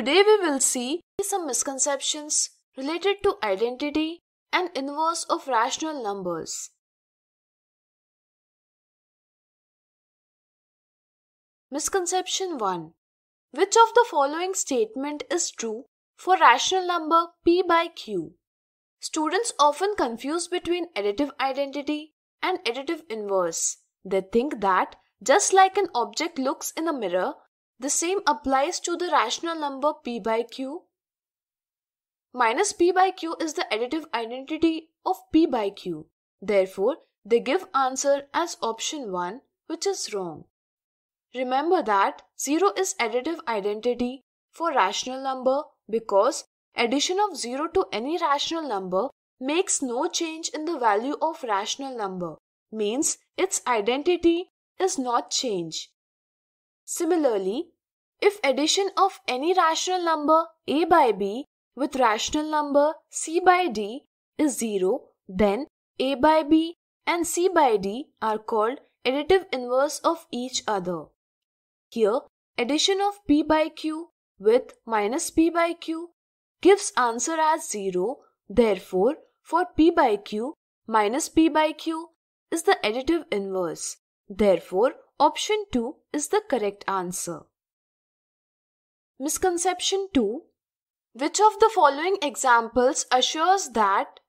Today we will see some misconceptions related to identity and inverse of rational numbers. Misconception 1. Which of the following statement is true for rational number p by q? Students often confuse between additive identity and additive inverse. They think that just like an object looks in a mirror, the same applies to the rational number p by q. Minus p by q is the additive identity of p by q. Therefore, they give answer as option 1 which is wrong. Remember that 0 is additive identity for rational number because addition of 0 to any rational number makes no change in the value of rational number means its identity is not changed. Similarly, if addition of any rational number a by b with rational number c by d is 0, then a by b and c by d are called additive inverse of each other. Here, addition of p by q with minus p by q gives answer as 0. Therefore, for p by q, minus p by q is the additive inverse. Therefore, Option 2 is the correct answer. Misconception 2 Which of the following examples assures that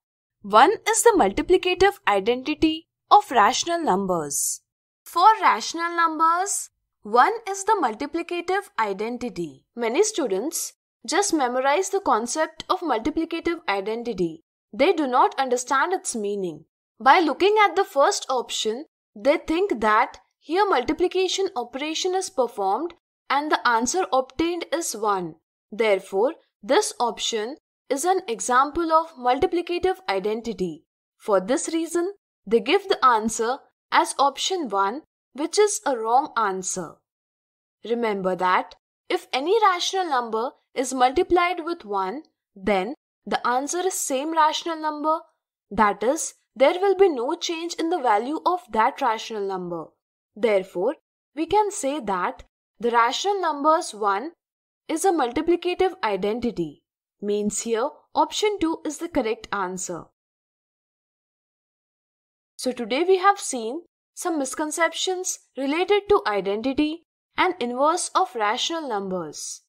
1 is the multiplicative identity of rational numbers? For rational numbers, 1 is the multiplicative identity. Many students just memorize the concept of multiplicative identity. They do not understand its meaning. By looking at the first option, they think that here multiplication operation is performed and the answer obtained is 1. Therefore, this option is an example of multiplicative identity. For this reason, they give the answer as option 1 which is a wrong answer. Remember that if any rational number is multiplied with 1, then the answer is same rational number. That is, there will be no change in the value of that rational number. Therefore, we can say that the rational numbers 1 is a multiplicative identity. Means here, option 2 is the correct answer. So today we have seen some misconceptions related to identity and inverse of rational numbers.